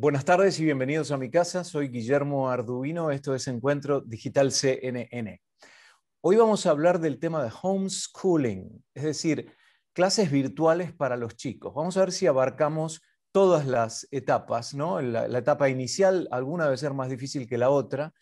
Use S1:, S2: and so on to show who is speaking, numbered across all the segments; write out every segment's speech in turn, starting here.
S1: Buenas tardes y bienvenidos a mi casa. Soy Guillermo Arduino. Esto es Encuentro Digital CNN. Hoy vamos a hablar del tema de homeschooling, es decir, clases virtuales para los chicos. Vamos a ver si abarcamos todas las etapas, ¿no? La, la etapa inicial alguna debe ser más difícil que la otra.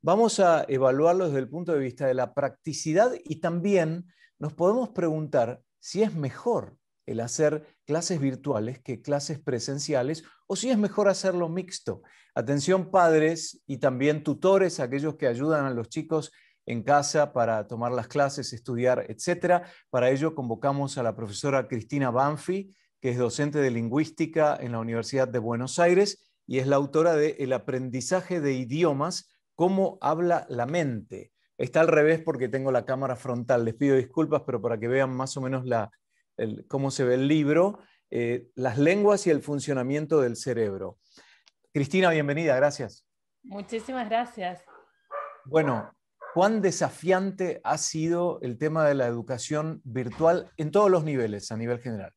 S1: Vamos a evaluarlo desde el punto de vista de la practicidad y también nos podemos preguntar si es mejor el hacer clases virtuales que clases presenciales, o si es mejor hacerlo mixto. Atención padres y también tutores, aquellos que ayudan a los chicos en casa para tomar las clases, estudiar, etc. Para ello convocamos a la profesora Cristina Banfi, que es docente de lingüística en la Universidad de Buenos Aires y es la autora de El aprendizaje de idiomas, cómo habla la mente. Está al revés porque tengo la cámara frontal. Les pido disculpas, pero para que vean más o menos la, cómo se ve el libro, eh, Las lenguas y el funcionamiento del cerebro. Cristina, bienvenida, gracias.
S2: Muchísimas gracias.
S1: Bueno, ¿cuán desafiante ha sido el tema de la educación virtual en todos los niveles, a nivel general?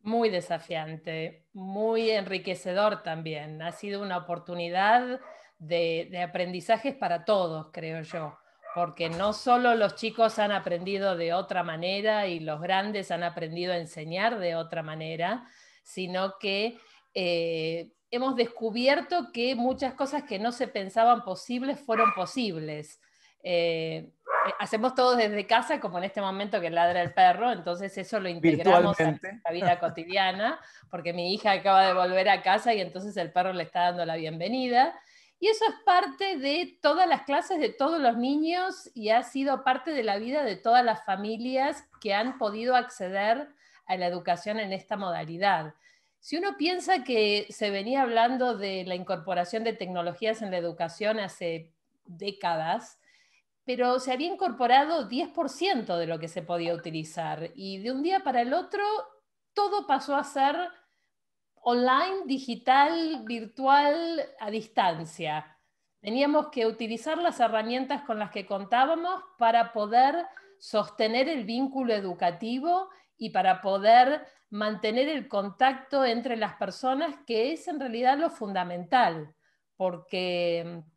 S2: Muy desafiante, muy enriquecedor también. Ha sido una oportunidad de aprendizajes para todos, creo yo porque no solo los chicos han aprendido de otra manera y los grandes han aprendido a enseñar de otra manera, sino que eh, hemos descubierto que muchas cosas que no se pensaban posibles fueron posibles. Eh, eh, hacemos todo desde casa, como en este momento que ladra el perro, entonces eso lo integramos en la vida cotidiana, porque mi hija acaba de volver a casa y entonces el perro le está dando la bienvenida y eso es parte de todas las clases de todos los niños y ha sido parte de la vida de todas las familias que han podido acceder a la educación en esta modalidad. Si uno piensa que se venía hablando de la incorporación de tecnologías en la educación hace décadas, pero se había incorporado 10% de lo que se podía utilizar y de un día para el otro todo pasó a ser online, digital, virtual, a distancia. Teníamos que utilizar las herramientas con las que contábamos para poder sostener el vínculo educativo y para poder mantener el contacto entre las personas, que es en realidad lo fundamental, porque mm,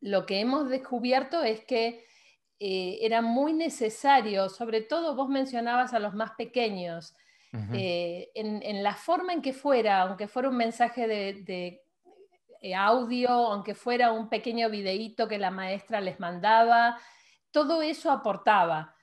S2: lo que hemos descubierto es que eh, era muy necesario, sobre todo vos mencionabas a los más pequeños, eh, en, la forma en que fuera, aunque fuera un mensaje de, eh, audio, aunque fuera un pequeño videíto que la maestra les mandaba, todo eso aportaba.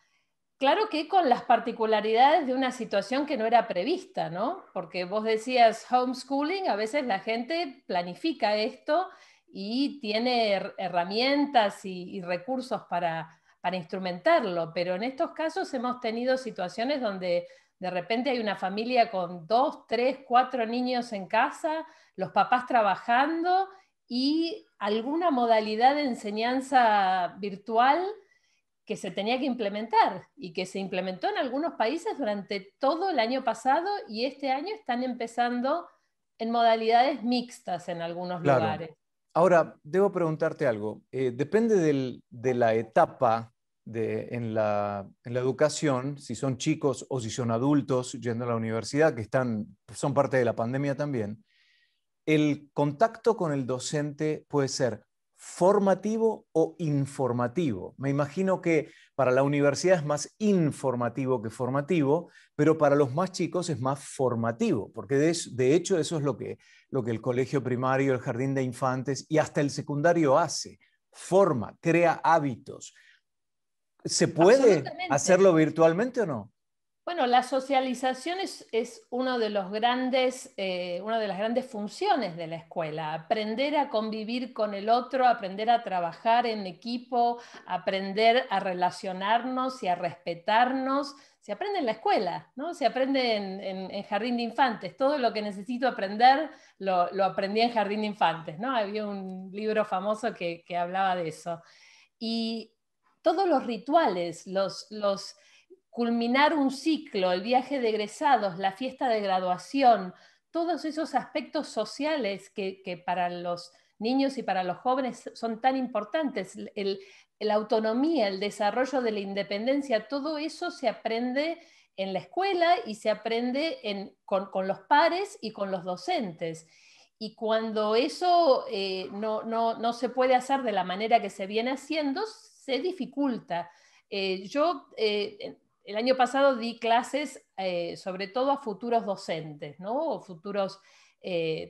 S2: Claro que con las particularidades de una situación que no era prevista, ¿no? Porque vos decías homeschooling, a veces la gente planifica esto y tiene herramientas y, recursos para, para, instrumentarlo, pero en estos casos hemos tenido situaciones donde de repente hay una familia con dos, tres, cuatro niños en casa, los papás trabajando y alguna modalidad de enseñanza virtual que se tenía que implementar y que se implementó en algunos países durante todo el año pasado y este año están empezando en modalidades mixtas en algunos lugares.
S1: Ahora, debo preguntarte algo. Eh, depende de la etapa en, la, educación, si son chicos o si son adultos yendo a la universidad, que están, son parte de la pandemia también, el contacto con el docente puede ser formativo o informativo. Me imagino que para la universidad es más informativo que formativo, pero para los más chicos es más formativo, porque de, de hecho eso es lo que, lo que el colegio primario, el jardín de infantes y hasta el secundario hace. Forma, crea hábitos, ¿Se puede hacerlo virtualmente o no?
S2: Bueno, la socialización es, uno de los grandes, eh, una de las grandes funciones de la escuela. Aprender a convivir con el otro, aprender a trabajar en equipo, aprender a relacionarnos y a respetarnos. Se aprende en la escuela, ¿no? se aprende en, jardín de infantes. Todo lo que necesito aprender lo, aprendí en jardín de infantes. ¿no? Había un libro famoso que, que hablaba de eso. Y todos los rituales, los, culminar un ciclo, el viaje de egresados, la fiesta de graduación, todos esos aspectos sociales que, para los niños y para los jóvenes son tan importantes, la autonomía, el desarrollo de la independencia, todo eso se aprende en la escuela y se aprende con, los pares y con los docentes. Y cuando eso eh, no, no se puede hacer de la manera que se viene haciendo, dificulta. Eh, yo eh, el año pasado di clases eh, sobre todo a futuros docentes, ¿no? O futuros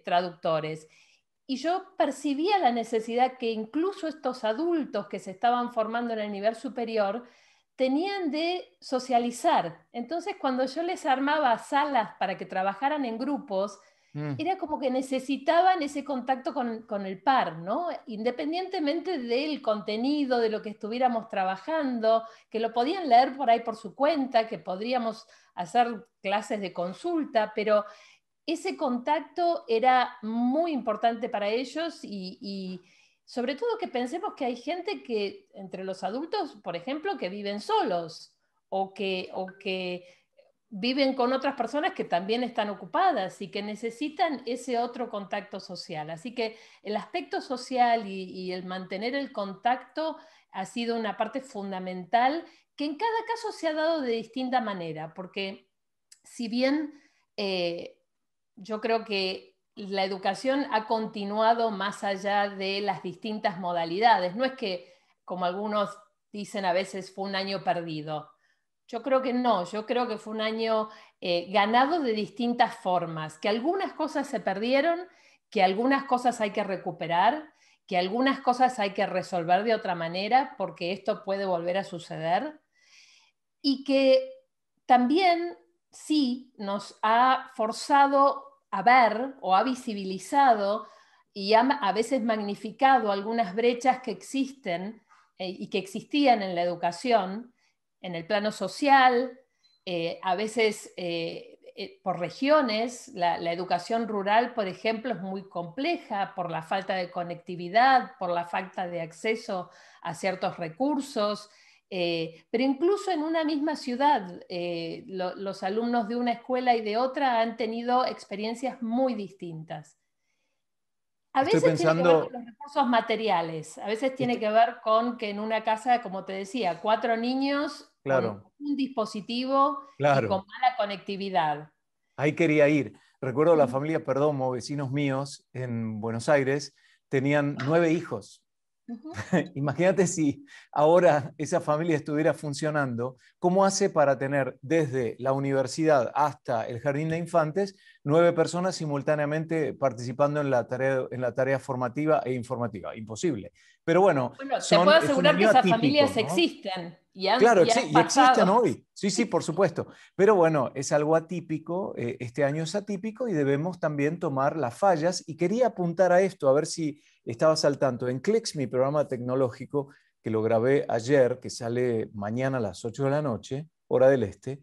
S2: traductores. Y yo percibía la necesidad que incluso estos adultos que se estaban formando en el nivel superior tenían de socializar. Entonces, cuando yo les armaba salas para que trabajaran en grupos, Mm. era como que necesitaban ese contacto con, el par, Independientemente del contenido, de lo que estuviéramos trabajando, que lo podían leer por ahí por su cuenta, que podríamos hacer clases de consulta, pero ese contacto era muy importante para ellos y, sobre todo que pensemos que hay gente que, entre los adultos, por ejemplo, que viven solos o o que viven con otras personas que también están ocupadas y que necesitan ese otro contacto social. Así que el aspecto social y, el mantener el contacto ha sido una parte fundamental que en cada caso se ha dado de distinta manera, porque si bien eh, yo creo que la educación ha continuado más allá de las distintas modalidades, no es que, como algunos dicen a veces, fue un año perdido yo creo que no, yo creo que fue un año eh, ganado de distintas formas, que algunas cosas se perdieron, que algunas cosas hay que recuperar, que algunas cosas hay que resolver de otra manera porque esto puede volver a suceder y que también sí nos ha forzado a ver o ha visibilizado y a veces magnificado algunas brechas que existen eh, y que existían en la educación en el plano social, eh, a veces eh, eh, por regiones, la, educación rural, por ejemplo, es muy compleja por la falta de conectividad, por la falta de acceso a ciertos recursos. pero incluso en una misma ciudad, los alumnos de una escuela y de otra han tenido experiencias muy distintas. A veces pensando... tiene que ver con los recursos materiales, a veces tiene que ver con que en una casa, como te decía, cuatro niños un dispositivo con mala conectividad.
S1: Ahí quería ir. Recuerdo la familia Perdomo, vecinos míos en Buenos Aires, tenían nueve hijos. Imagínate si ahora esa familia estuviera funcionando, ¿cómo hace para tener desde la universidad hasta el jardín de infantes nueve personas simultáneamente participando en la tarea, en la tarea formativa e informativa. Imposible. Pero bueno, bueno son, te asegurar que esas familias
S2: existen. Y han, claro, y, existen hoy.
S1: Sí, sí, por supuesto. Pero bueno, es algo atípico, eh, este año es atípico y debemos también tomar las fallas. Y quería apuntar a esto, a ver si estabas al tanto. En CLEX, mi programa tecnológico, que lo grabé ayer, que sale mañana a las 8 de la noche, hora del este,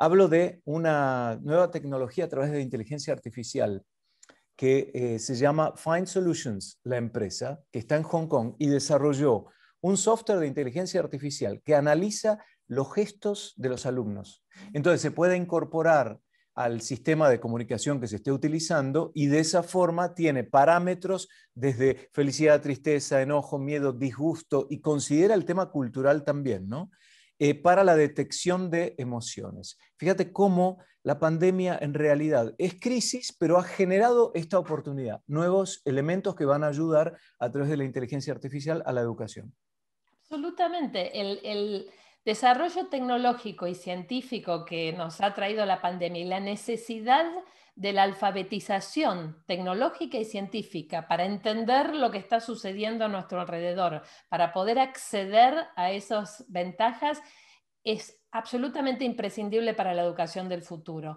S1: Hablo de una nueva tecnología a través de inteligencia artificial que eh, se llama Find Solutions, la empresa que está en Hong Kong y desarrolló un software de inteligencia artificial que analiza los gestos de los alumnos. Entonces se puede incorporar al sistema de comunicación que se esté utilizando y de esa forma tiene parámetros desde felicidad, tristeza, enojo, miedo, disgusto y considera el tema cultural también, ¿no? Eh, para la detección de emociones. Fíjate cómo la pandemia en realidad es crisis, pero ha generado esta oportunidad, nuevos elementos que van a ayudar a través de la inteligencia artificial a la educación.
S2: Absolutamente. el desarrollo tecnológico y científico que nos ha traído la pandemia y la necesidad de la alfabetización tecnológica y científica para entender lo que está sucediendo a nuestro alrededor, para poder acceder a esas ventajas, es absolutamente imprescindible para la educación del futuro.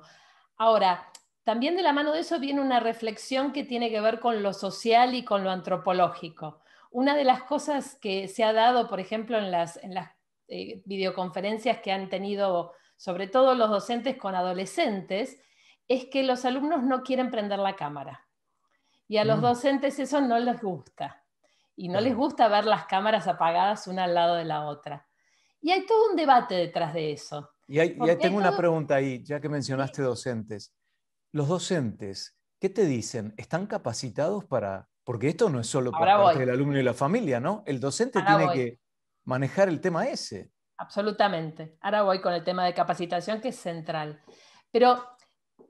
S2: Ahora, también de la mano de eso viene una reflexión que tiene que ver con lo social y con lo antropológico. Una de las cosas que se ha dado, por ejemplo, en las, en las eh, videoconferencias que han tenido sobre todo los docentes con adolescentes, es que los alumnos no quieren prender la cámara. Y a los mm. docentes eso no les gusta. Y no les gusta ver las cámaras apagadas una al lado de la otra. Y hay todo un debate detrás de eso.
S1: Y, hay, tengo una pregunta ahí, ya que mencionaste docentes. Los docentes, ¿qué te dicen? ¿Están capacitados para...? Porque esto no es solo para parte del alumno y la familia, ¿no? El docente tiene que manejar el tema ese.
S2: Absolutamente. Ahora voy con el tema de capacitación, que es central. Pero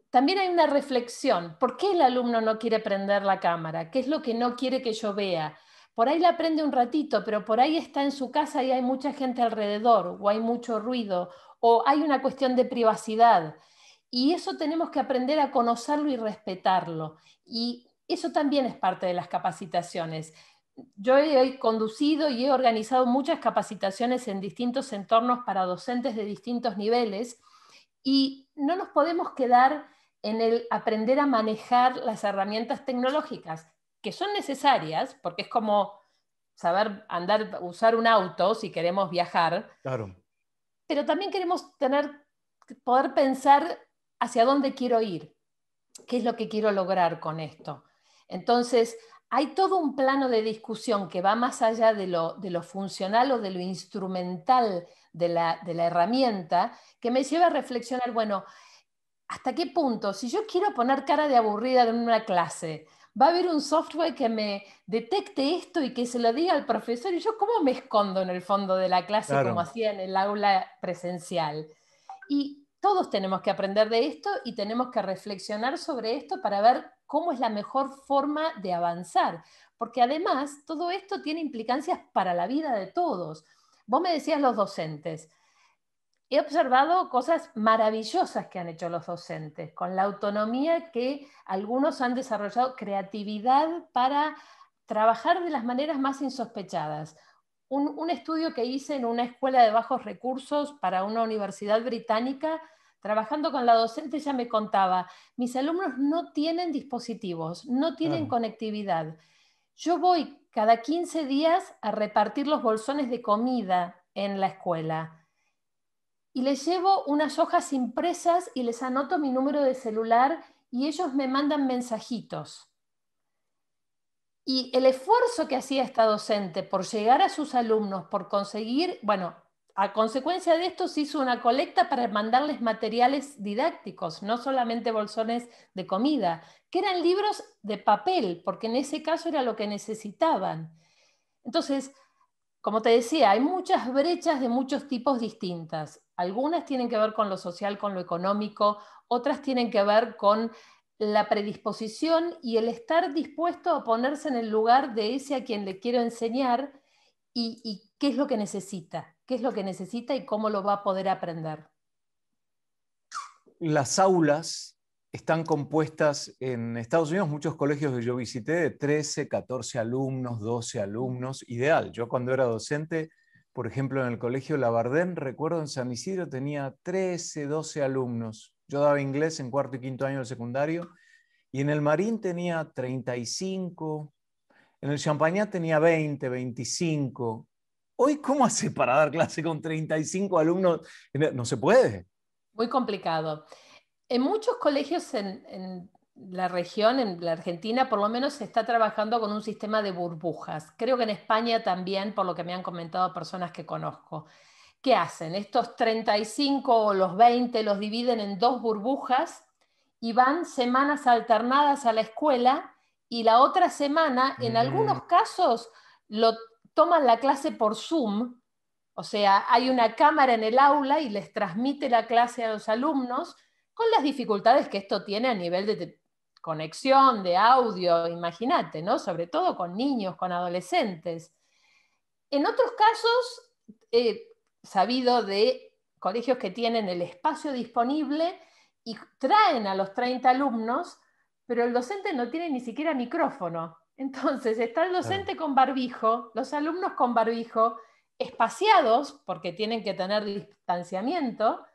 S2: también hay una reflexión. ¿Por qué el alumno no quiere prender la cámara? ¿Qué es lo que no quiere que yo vea? Por ahí la aprende un ratito, pero por ahí está en su casa y hay mucha gente alrededor, o hay mucho ruido, o hay una cuestión de privacidad. Y eso tenemos que aprender a conocerlo y respetarlo. Y eso también es parte de las capacitaciones yo he conducido y he organizado muchas capacitaciones en distintos entornos para docentes de distintos niveles y no nos podemos quedar en el aprender a manejar las herramientas tecnológicas, que son necesarias, porque es como saber andar, usar un auto si queremos viajar. Claro. Pero también queremos tener, poder pensar hacia dónde quiero ir, qué es lo que quiero lograr con esto. Entonces, hay todo un plano de discusión que va más allá de lo, funcional o de lo instrumental de la, herramienta, que me lleva a reflexionar, bueno, ¿hasta qué punto? Si yo quiero poner cara de aburrida en una clase, va a haber un software que me detecte esto y que se lo diga al profesor. Y yo, ¿cómo me escondo en el fondo de la clase como hacía en el aula presencial? Y todos tenemos que aprender de esto y tenemos que reflexionar sobre esto para ver cómo es la mejor forma de avanzar, porque además todo esto tiene implicancias para la vida de todos. Vos me decías los docentes. He observado cosas maravillosas que han hecho los docentes, con la autonomía que algunos han desarrollado, creatividad para trabajar de las maneras más insospechadas un, estudio que hice en una escuela de bajos recursos para una universidad británica trabajando con la docente ya me contaba, mis alumnos no tienen dispositivos, no tienen conectividad. Yo voy cada 15 días a repartir los bolsones de comida en la escuela y les llevo unas hojas impresas y les anoto mi número de celular y ellos me mandan mensajitos. Y el esfuerzo que hacía esta docente por llegar a sus alumnos, por conseguir, bueno, a consecuencia de esto se hizo una colecta para mandarles materiales didácticos, no solamente bolsones de comida, que eran libros de papel, porque en ese caso era lo que necesitaban. Entonces, como te decía, hay muchas brechas de muchos tipos distintas. Algunas tienen que ver con lo social, con lo económico, otras tienen que ver con la predisposición y el estar dispuesto a ponerse en el lugar de ese a quien le quiero enseñar y, qué es lo que necesita, qué es lo que necesita y cómo lo va a poder aprender.
S1: Las aulas están compuestas en Estados Unidos, muchos colegios que yo visité, de 13, 14 alumnos, 12 alumnos, ideal. Yo cuando era docente, por ejemplo, en el colegio Labardén, recuerdo en San Isidro tenía 13, 12 alumnos yo daba inglés en cuarto y quinto año de secundario y en el Marín tenía 35, en el Champagnat tenía 20, 25. Hoy, ¿cómo hace para dar clase con 35 alumnos? No se puede.
S2: Muy complicado. En muchos colegios en la región, en la Argentina, por lo menos se está trabajando con un sistema de burbujas. Creo que en España también, por lo que me han comentado personas que conozco. ¿qué hacen? Estos 35 o los 20 los dividen en dos burbujas y van semanas alternadas a la escuela y la otra semana, en mm. algunos casos, lo toman la clase por Zoom, o sea, hay una cámara en el aula y les transmite la clase a los alumnos con las dificultades que esto tiene a nivel de conexión, de audio, imagínate, ¿no? Sobre todo con niños, con adolescentes. En otros casos, eh, sabido de colegios que tienen el espacio disponible y traen a los 30 alumnos, pero el docente no tiene ni siquiera micrófono. Entonces está el docente con barbijo, los alumnos con barbijo, espaciados porque tienen que tener distanciamiento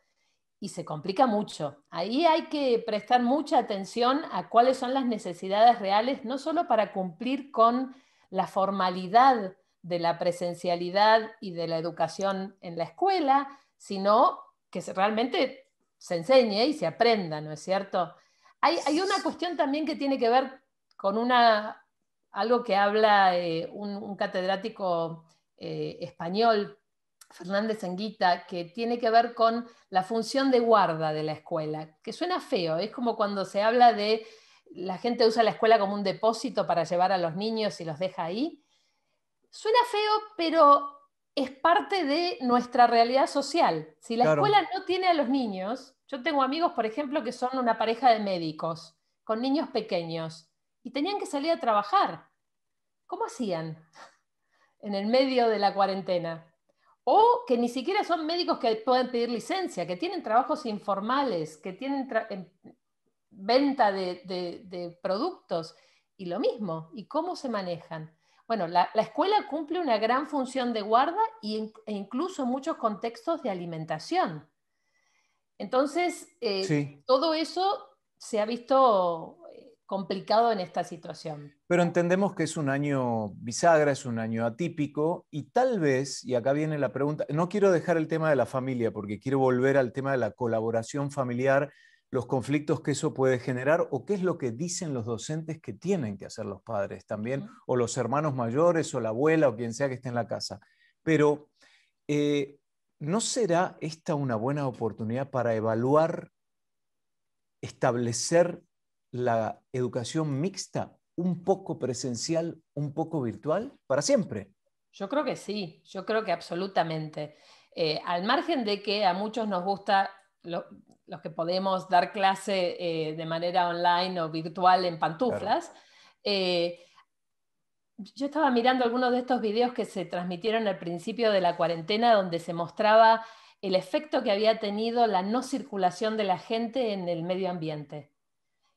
S2: y se complica mucho. Ahí hay que prestar mucha atención a cuáles son las necesidades reales, no solo para cumplir con la formalidad de la presencialidad y de la educación en la escuela, sino que realmente se enseñe y se aprenda, ¿no es cierto? Hay, una cuestión también que tiene que ver con una, algo que habla eh, un, catedrático eh, español, Fernández Anguita, que tiene que ver con la función de guarda de la escuela, que suena feo, es como cuando se habla de la gente usa la escuela como un depósito para llevar a los niños y los deja ahí. Suena feo, pero es parte de nuestra realidad social. Si la escuela no tiene a los niños, yo tengo amigos, por ejemplo, que son una pareja de médicos, con niños pequeños, y tenían que salir a trabajar. ¿Cómo hacían en el medio de la cuarentena? O que ni siquiera son médicos que pueden pedir licencia, que tienen trabajos informales, que tienen em, venta de productos, y lo mismo, y cómo se manejan. Bueno, la, escuela cumple una gran función de guarda y, e incluso muchos contextos de alimentación. Entonces, eh, todo eso se ha visto eh, complicado en esta situación.
S1: Pero entendemos que es un año bisagra, es un año atípico y tal vez, y acá viene la pregunta, no quiero dejar el tema de la familia porque quiero volver al tema de la colaboración familiar los conflictos que eso puede generar o qué es lo que dicen los docentes que tienen que hacer los padres también, o los hermanos mayores o la abuela o quien sea que esté en la casa. Pero, eh, ¿no será esta una buena oportunidad para evaluar, establecer la educación mixta, un poco presencial, un poco virtual, para siempre?
S2: Yo creo que sí, yo creo que absolutamente. Eh, al margen de que a muchos nos gusta los que podemos dar clase eh, de manera online o virtual en pantuflas. Eh, yo estaba mirando algunos de estos videos que se transmitieron al principio de la cuarentena, donde se mostraba el efecto que había tenido la no circulación de la gente en el medio ambiente,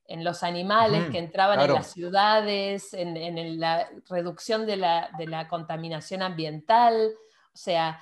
S2: en los animales que entraban en las ciudades, en, la reducción de la, de la contaminación ambiental. O sea,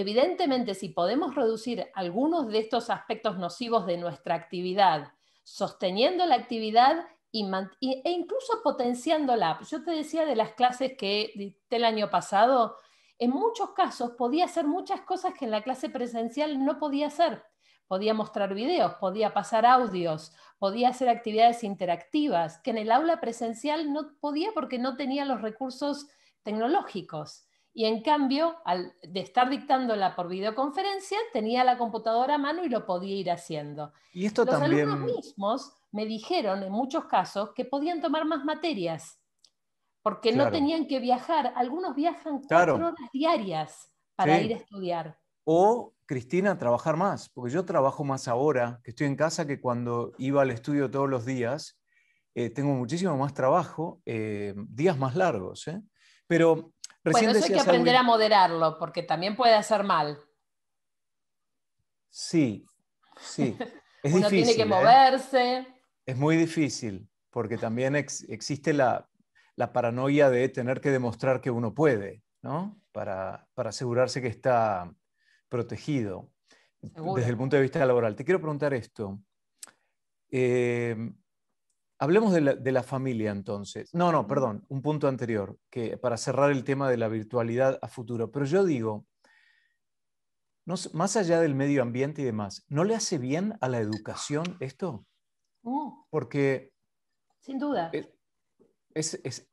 S2: Evidentemente, si podemos reducir algunos de estos aspectos nocivos de nuestra actividad, sosteniendo la actividad e incluso potenciándola. Yo te decía de las clases que el año pasado, en muchos casos podía hacer muchas cosas que en la clase presencial no podía hacer. Podía mostrar videos, podía pasar audios, podía hacer actividades interactivas, que en el aula presencial no podía porque no tenía los recursos tecnológicos y en cambio, al de estar dictándola por videoconferencia, tenía la computadora a mano y lo podía ir haciendo. Y
S1: esto Los alumnos
S2: mismos me dijeron en muchos casos que podían tomar más materias, porque no tenían que viajar. Algunos viajan cuatro horas diarias para ir a estudiar.
S1: O, Cristina, trabajar más, porque yo trabajo más ahora, que estoy en casa, que cuando iba al estudio todos los días, eh, tengo muchísimo más trabajo, eh, días más largos. ¿eh? Pero Recién bueno, eso hay que aprender a
S2: moderarlo, porque también puede hacer mal.
S1: Sí, sí. Es Uno tiene que ¿eh?
S2: moverse.
S1: Es muy difícil, porque también existe la, paranoia de tener que demostrar que uno puede, ¿no? Para, asegurarse que está protegido desde el punto de vista laboral. Te quiero preguntar esto. Eh, Hablemos de la, familia entonces. No, no, perdón, un punto anterior, que para cerrar el tema de la virtualidad a futuro. Pero yo digo, más allá del medio ambiente y demás, ¿no le hace bien a la educación esto? Oh. Porque... Sin duda.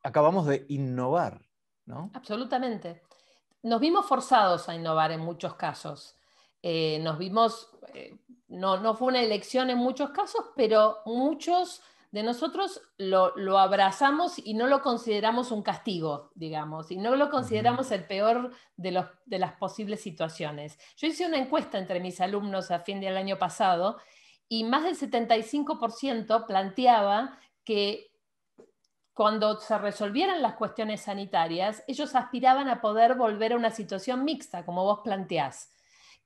S1: acabamos de innovar,
S2: ¿no? Absolutamente. Nos vimos forzados a innovar en muchos casos. Eh, nos vimos, eh, no, no fue una elección en muchos casos, pero muchos de nosotros lo, abrazamos y no lo consideramos un castigo, digamos, y no lo consideramos el peor de, de las posibles situaciones. Yo hice una encuesta entre mis alumnos a fin del año pasado y más del 75% planteaba que cuando se resolvieran las cuestiones sanitarias, ellos aspiraban a poder volver a una situación mixta, como vos planteás,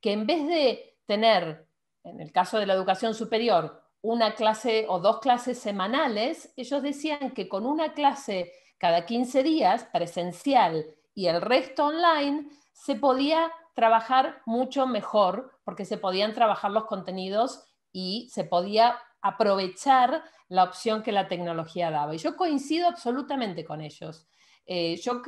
S2: que en vez de tener, en el caso de la educación superior, una clase o dos clases semanales, ellos decían que con una clase cada 15 días presencial y el resto online, se podía trabajar mucho mejor porque se podían trabajar los contenidos y se podía aprovechar la opción que la tecnología daba. Y yo coincido absolutamente con ellos. Eh, yo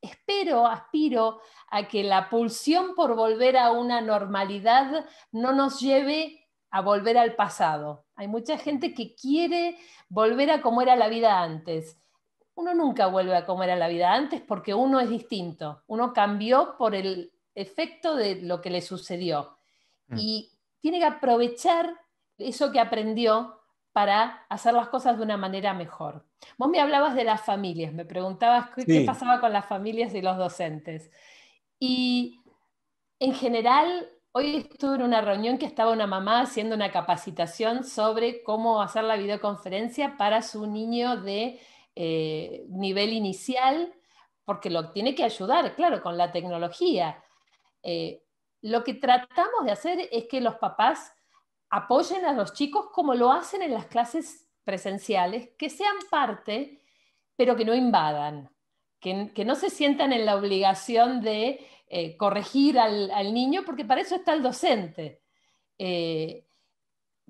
S2: espero, aspiro a que la pulsión por volver a una normalidad no nos lleve a volver al pasado. Hay mucha gente que quiere volver a como era la vida antes. Uno nunca vuelve a como era la vida antes porque uno es distinto. Uno cambió por el efecto de lo que le sucedió. Mm. Y tiene que aprovechar eso que aprendió para hacer las cosas de una manera mejor. Vos me hablabas de las familias, me preguntabas qué pasaba con las familias y los docentes. Y en general Hoy estuve en una reunión que estaba una mamá haciendo una capacitación sobre cómo hacer la videoconferencia para su niño de eh, nivel inicial, porque lo tiene que ayudar, claro, con la tecnología. Eh, lo que tratamos de hacer es que los papás apoyen a los chicos como lo hacen en las clases presenciales, que sean parte, pero que no invadan, que no se sientan en la obligación de eh, corregir al, niño, porque para eso está el docente. Eh,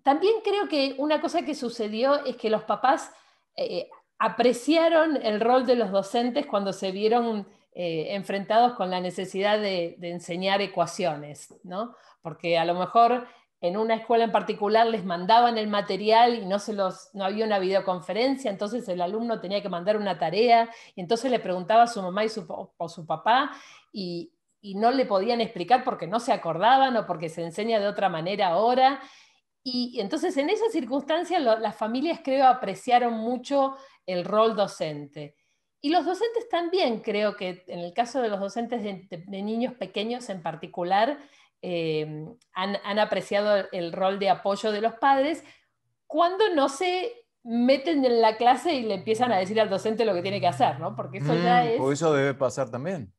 S2: también creo que una cosa que sucedió es que los papás eh, apreciaron el rol de los docentes cuando se vieron enfrentados con la necesidad de, enseñar ecuaciones, ¿no? porque a lo mejor en una escuela en particular les mandaban el material y no, se los, no había una videoconferencia, entonces el alumno tenía que mandar una tarea y entonces le preguntaba a su mamá y su, o su papá y, y no le podían explicar porque no se acordaban o porque se enseña de otra manera ahora. Y entonces en esas circunstancias las familias creo apreciaron mucho el rol docente. Y los docentes también creo que en el caso de los docentes de, niños pequeños en particular eh, han, apreciado el rol de apoyo de los padres cuando no se meten en la clase y le empiezan a decir al docente lo que tiene que hacer, ¿no? Porque eso ya mm, es... O eso
S1: debe pasar también.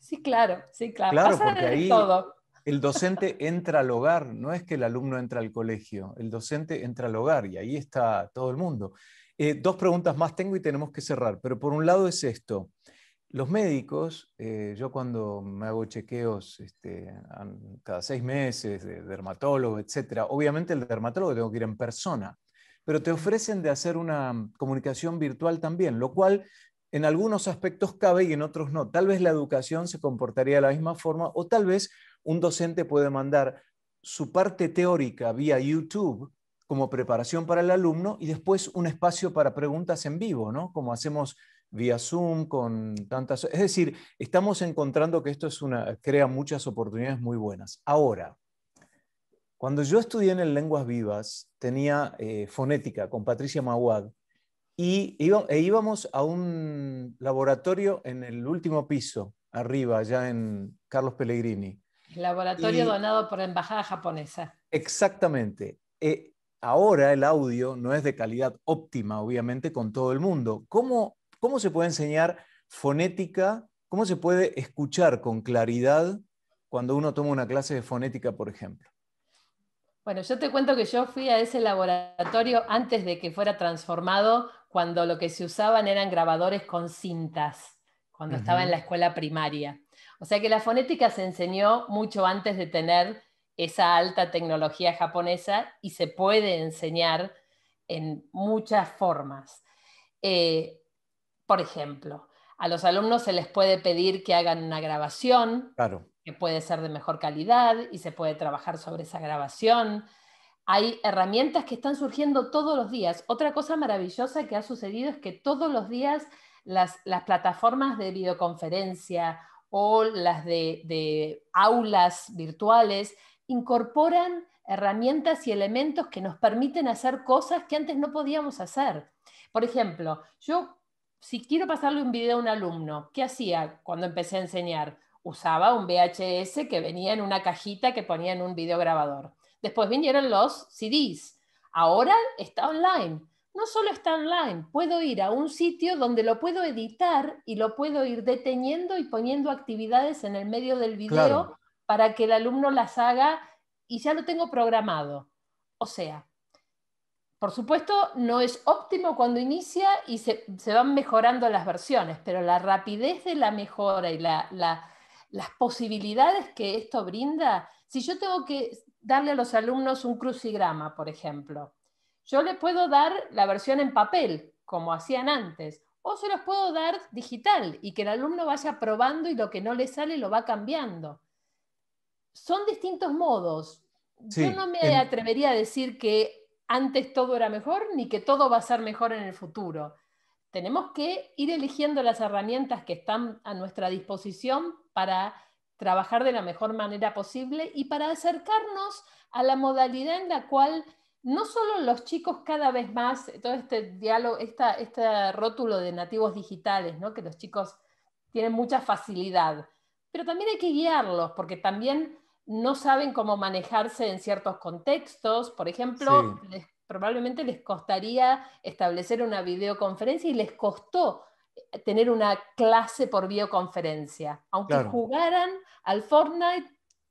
S2: Sí, claro, sí, claro. Claro, porque ahí
S1: el docente entra al hogar, no es que el alumno entra al colegio, el docente entra al hogar y ahí está todo el mundo. Eh, dos preguntas más tengo y tenemos que cerrar, pero por un lado es esto. Los médicos, eh, yo cuando me hago chequeos este, cada seis meses de dermatólogo, etcétera, obviamente el dermatólogo tengo que ir en persona, pero te ofrecen de hacer una comunicación virtual también, lo cual en algunos aspectos cabe y en otros no. Tal vez la educación se comportaría de la misma forma o tal vez un docente puede mandar su parte teórica vía YouTube como preparación para el alumno y después un espacio para preguntas en vivo, ¿no? Como hacemos vía Zoom con tantas... Es decir, estamos encontrando que esto es una, crea muchas oportunidades muy buenas. Ahora, cuando yo estudié en Lenguas Vivas, tenía eh, fonética con Patricia Maguad, y e íbamos a un laboratorio en el último piso, arriba, ya en Carlos Pellegrini.
S2: Laboratorio donado por la Embajada Japonesa.
S1: Exactamente. Eh, ahora el audio no es de calidad óptima, obviamente, con todo el mundo. ¿Cómo, cómo se puede enseñar fonética? ¿Cómo se puede escuchar con claridad cuando uno toma una clase de fonética, por ejemplo?
S2: Bueno, yo te cuento que yo fui a ese laboratorio antes de que fuera transformado, cuando lo que se usaban eran grabadores con cintas, cuando estaba en la escuela primaria. O sea que la fonética se enseñó mucho antes de tener esa alta tecnología japonesa y se puede enseñar en muchas formas. Eh, por ejemplo, a los alumnos se les puede pedir que hagan una grabación. Claro que puede ser de mejor calidad y se puede trabajar sobre esa grabación. Hay herramientas que están surgiendo todos los días. Otra cosa maravillosa que ha sucedido es que todos los días las, plataformas de videoconferencia o las de, de aulas virtuales incorporan herramientas y elementos que nos permiten hacer cosas que antes no podíamos hacer. Por ejemplo, yo si quiero pasarle un video a un alumno, ¿qué hacía cuando empecé a enseñar? usaba un VHS que venía en una cajita que ponía en un videograbador. Después vinieron los CDs. Ahora está online. No solo está online, puedo ir a un sitio donde lo puedo editar y lo puedo ir deteniendo y poniendo actividades en el medio del video para que el alumno las haga y ya lo tengo programado. O sea, por supuesto, no es óptimo cuando inicia y se, van mejorando las versiones, pero la rapidez de la mejora y la, las posibilidades que esto brinda, si yo tengo que darle a los alumnos un crucigrama, por ejemplo, yo le puedo dar la versión en papel, como hacían antes, o se los puedo dar digital y que el alumno vaya probando y lo que no le sale lo va cambiando. Son distintos modos. yo no me atrevería a decir que antes todo era mejor ni que todo va a ser mejor en el futuro tenemos que ir eligiendo las herramientas que están a nuestra disposición para trabajar de la mejor manera posible y para acercarnos a la modalidad en la cual no solo los chicos cada vez más, todo este diálogo, esta, este rótulo de nativos digitales, que los chicos tienen mucha facilidad, pero también hay que guiarlos, porque también no saben cómo manejarse en ciertos contextos. Por ejemplo, probablemente les costaría establecer una videoconferencia y les costó eh, tener una clase por videoconferencia, aunque jugaran al Fortnite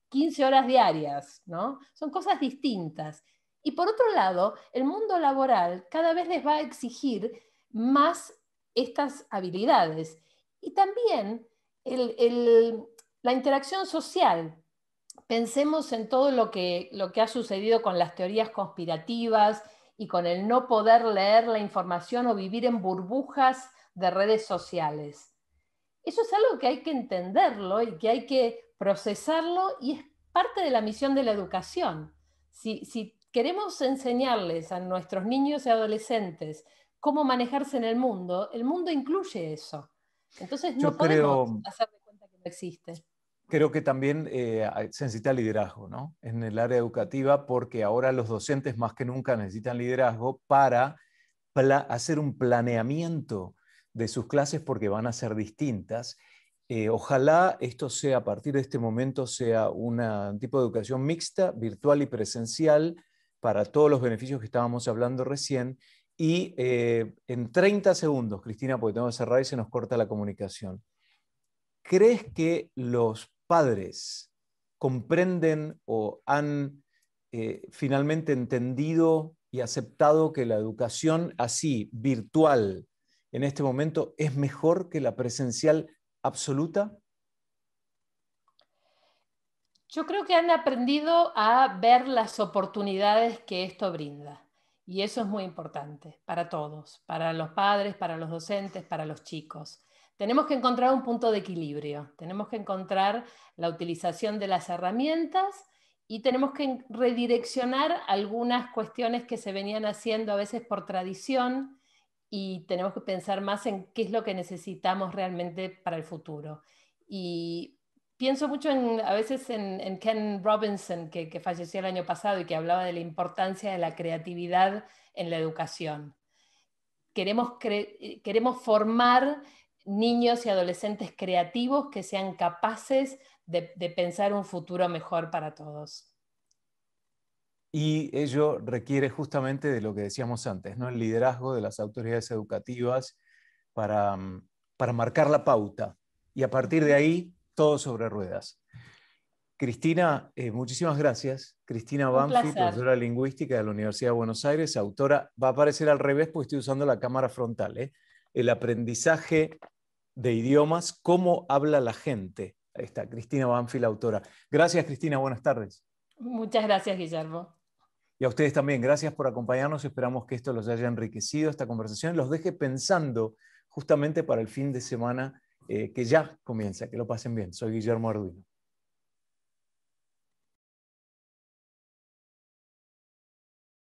S2: 15 horas diarias, ¿no? Son cosas distintas. Y por otro lado, el mundo laboral cada vez les va a exigir más estas habilidades. Y también la interacción social Pensemos en todo lo que, lo que ha sucedido con las teorías conspirativas y con el no poder leer la información o vivir en burbujas de redes sociales. Eso es algo que hay que entenderlo y que hay que procesarlo y es parte de la misión de la educación. Si, queremos enseñarles a nuestros niños y adolescentes cómo manejarse en el mundo, el mundo incluye eso. Entonces no podemos hacer de cuenta que no existe
S1: creo que también eh, se necesita liderazgo en el área educativa porque ahora los docentes más que nunca necesitan liderazgo para hacer un planeamiento de sus clases porque van a ser distintas. Eh, ojalá esto sea, a partir de este momento, sea un tipo de educación mixta, virtual y presencial, para todos los beneficios que estábamos hablando recién. Y eh, en 30 segundos, Cristina, porque tengo que cerrar y se nos corta la comunicación. ¿Crees que los padres comprenden o han eh, finalmente entendido y aceptado que la educación así, virtual, en este momento, es mejor que la presencial absoluta?
S2: Yo creo que han aprendido a ver las oportunidades que esto brinda. Y eso es muy importante para todos, para los padres, para los docentes, para los chicos. Tenemos que encontrar un punto de equilibrio, tenemos que encontrar la utilización de las herramientas y tenemos que redireccionar algunas cuestiones que se venían haciendo a veces por tradición y tenemos que pensar más en qué es lo que necesitamos realmente para el futuro. Y pienso mucho a veces en, Ken Robinson, que, falleció el año pasado y que hablaba de la importancia de la creatividad en la educación. Queremos, queremos formar niños y adolescentes creativos que sean capaces de, pensar un futuro mejor para todos.
S1: Y ello requiere justamente de lo que decíamos antes, ¿no? el liderazgo de las autoridades educativas para, mm, para marcar la pauta. Y a partir de ahí, todo sobre ruedas. Cristina, eh, muchísimas gracias. Cristina Banfi, profesora lingüística de la Universidad de Buenos Aires, autora, va a aparecer al revés porque estoy usando la cámara frontal. ¿eh? el aprendizaje de idiomas, cómo habla la gente. Ahí está, Cristina la autora. Gracias, Cristina, buenas tardes.
S2: Muchas gracias, Guillermo.
S1: Y a ustedes también, gracias por acompañarnos. Esperamos que esto los haya enriquecido, esta conversación, los deje pensando justamente para el fin de semana eh, que ya comienza. Que lo pasen bien. Soy Guillermo Arduino.